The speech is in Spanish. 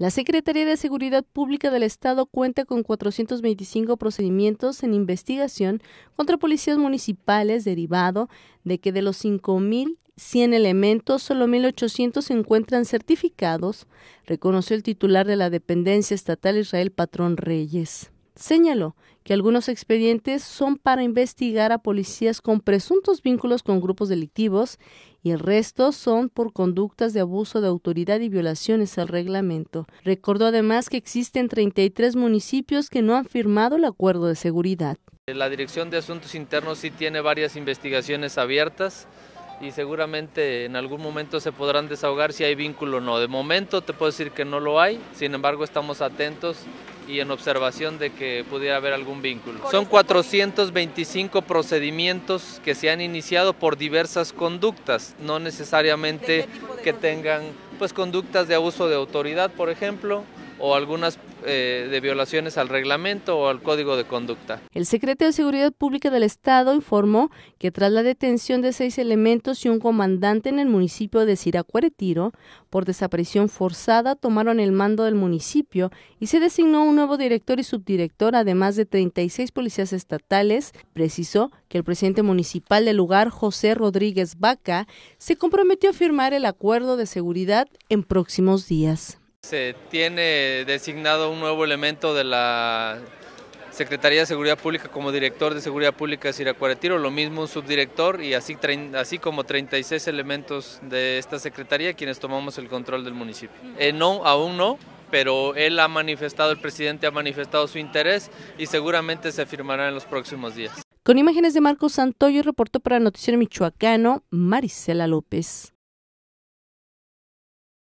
La Secretaría de Seguridad Pública del Estado cuenta con 425 procedimientos en investigación contra policías municipales derivado de que de los 5.100 elementos, solo 1.800 se encuentran certificados, reconoció el titular de la dependencia estatal Israel Patrón Reyes señaló que algunos expedientes son para investigar a policías con presuntos vínculos con grupos delictivos y el resto son por conductas de abuso de autoridad y violaciones al reglamento. Recordó además que existen 33 municipios que no han firmado el acuerdo de seguridad. Eh, la Dirección de Asuntos Internos sí tiene varias investigaciones abiertas y seguramente en algún momento se podrán desahogar si hay vínculo o no. De momento te puedo decir que no lo hay, sin embargo estamos atentos y en observación de que pudiera haber algún vínculo. Son 425 procedimientos que se han iniciado por diversas conductas, no necesariamente que tengan pues conductas de abuso de autoridad, por ejemplo, o algunas eh, de violaciones al reglamento o al código de conducta. El secretario de Seguridad Pública del Estado informó que tras la detención de seis elementos y un comandante en el municipio de Siracuaretiro por desaparición forzada tomaron el mando del municipio y se designó un nuevo director y subdirector, además de 36 policías estatales. Precisó que el presidente municipal del lugar, José Rodríguez Vaca, se comprometió a firmar el acuerdo de seguridad en próximos días. Se tiene designado un nuevo elemento de la Secretaría de Seguridad Pública como director de Seguridad Pública de Siracuaretiro, lo mismo un subdirector y así, así como 36 elementos de esta Secretaría quienes tomamos el control del municipio. Eh, no, aún no, pero él ha manifestado, el presidente ha manifestado su interés y seguramente se firmará en los próximos días. Con imágenes de Marcos Santoyo, reportó para Noticiero Michoacano, Marisela López.